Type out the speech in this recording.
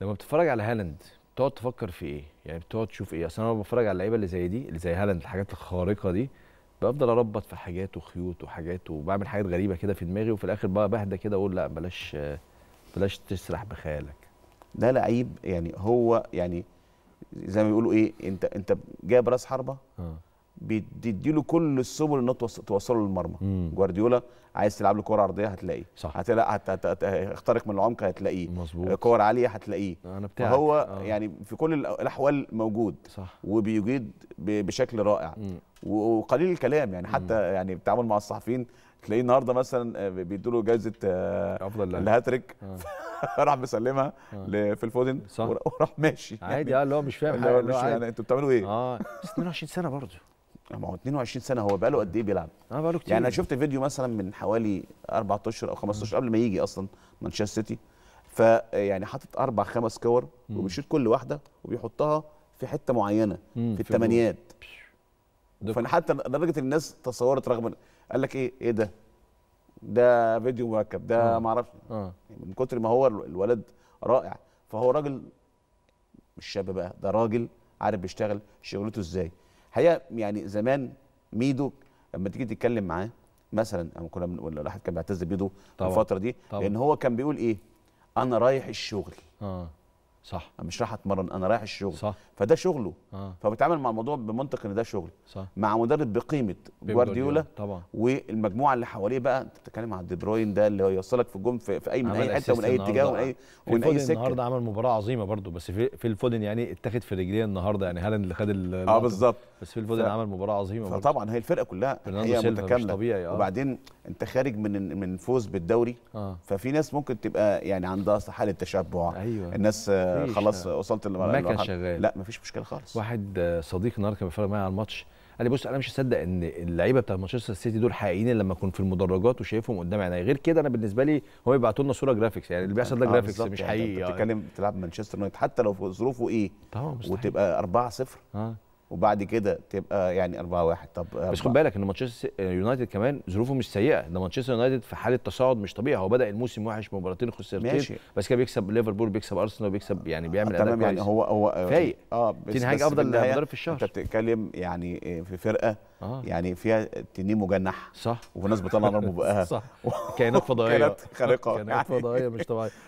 لما بتتفرج على هالاند بتقعد تفكر في ايه؟ يعني بتقعد تشوف ايه؟ اصل انا بتفرج على اللعيبه اللي زي دي اللي زي هالاند الحاجات الخارقه دي بفضل اربط في حاجات وخيوط وحاجات وبعمل حاجات غريبه كده في دماغي وفي الاخر بقى بهدى كده اقول لا بلاش بلاش تسرح بخيالك. ده لعيب يعني هو يعني زي ما بيقولوا ايه انت انت جايب راس حربه آه. بتديله كل السبل انه توصله للمرمى جوارديولا عايز تلعب له كوره عرضيه هتلاقيه صح هتلاقي هت... هت... هت... اخترق من العمق هتلاقيه مظبوط كور عاليه هتلاقيه انا بتاعك فهو آه. يعني في كل الاحوال موجود صح وبيجيد ب... بشكل رائع مم. وقليل الكلام يعني حتى مم. يعني بتعامل مع الصحفيين تلاقيه النهارده مثلا آه، بيدوا له جائزه آه، افضل الهاتريك آه. راح مسلمها آه. في الفودن صح. وراح ماشي عادي يعني اه اللي هو مش فاهم حاجه اللي هو يعني انتوا بتعملوا ايه؟ اه 22 سنه برضه ما هو 22 سنه هو بقاله قد ايه بيلعب؟ اه بقاله كتير يعني انا شفت فيديو مثلا من حوالي اربع اشهر او خمس اشهر قبل ما يجي اصلا مانشستر سيتي فيعني حاطط اربع خمس كور وبيشوط كل واحده وبيحطها في حته معينه مم. في الثمانيات فانا حتى لدرجه الناس تصورت رغم قال لك ايه ايه ده؟ ده فيديو مركب ده آه. ما معرفش آه. يعني من كتر ما هو الولد رائع فهو راجل مش شاب بقى ده راجل عارف بيشتغل شغلته ازاي الحقيقه يعني زمان ميدو لما تيجي تتكلم معاه مثلا اما كنا ولا الواحد كان بيعتز بيدو الفتره دي طبعا. لان هو كان بيقول ايه انا رايح الشغل اه صح أنا مش رايح اتمرن انا رايح الشغل صح فده شغله آه. فبتعامل مع الموضوع بمنطق ان ده شغل صح. مع مدرب بقيمه جوارديولا طبعا والمجموعه اللي حواليه بقى انت بتتكلم على دي بروين ده اللي يوصلك في الجون في, في اي من اي حته ومن اي اتجاه ومن اي ومن اي سكه النهارده عمل مباراه عظيمه برده بس في, في الفودن يعني اتاخد في رجليه النهارده يعني هالاند اللي خد اه بالظبط بس في الفودن ف... عمل مباراه عظيمه برضو. فطبعا هي الفرقه كلها هي متكامله طبيعي آه. وبعدين انت خارج من من فوز بالدوري آه. ففي ناس ممكن تبقى يعني عندها حاله تشبع أيوة. الناس آه، خلاص آه. وصلت للمرحله ما شغال لا مفيش مشكله خالص واحد آه، صديق النهارده كان بيتفرج معايا على الماتش قال لي بص انا مش هصدق ان اللعيبه بتاع مانشستر سيتي دول حقيقيين لما اكون في المدرجات وشايفهم قدام عيني غير كده انا بالنسبه لي هو بيبعتوا لنا صوره جرافيكس يعني اللي بيحصل ده آه جرافيكس مش يعني حقيقي انت آه. بتتكلم تلعب مانشستر يونايتد حتى لو في ظروفه ايه طبعا مستحيل وتبقى 4 0 اه وبعد كده تبقى يعني 4 1 طب آه، بس خد بالك ان مانشستر يونايتد كمان ظروفه مش سيئه ده مانشستر يونايتد في حاله تصاعد مش طبيعي هو بدا الموسم وحش مباراتين خسرتين ماشي. بس كان بيكسب ليفربول بيكسب ارسنال بيكسب يعني بيعمل اداء تمام يعني هو هو آه، فايق اه بس تنهاج افضل مدرب في الشهر انت بتتكلم يعني في فرقه آه. يعني فيها تنين مجنح صح وناس بتطلع نار من بقها صح كائنات فضائيه كائنات خارقه كائنات فضائيه مش طبيعيه